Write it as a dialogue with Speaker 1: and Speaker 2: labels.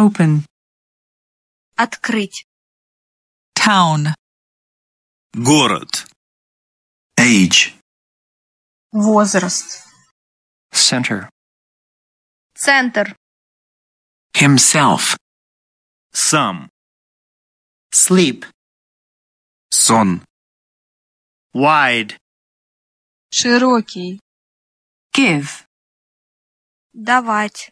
Speaker 1: Open. Открыть. Town. Город. Age. Возраст. Center. Центр. Himself. Сам. Sleep. Сон. Wide. Широкий. Give. Давать.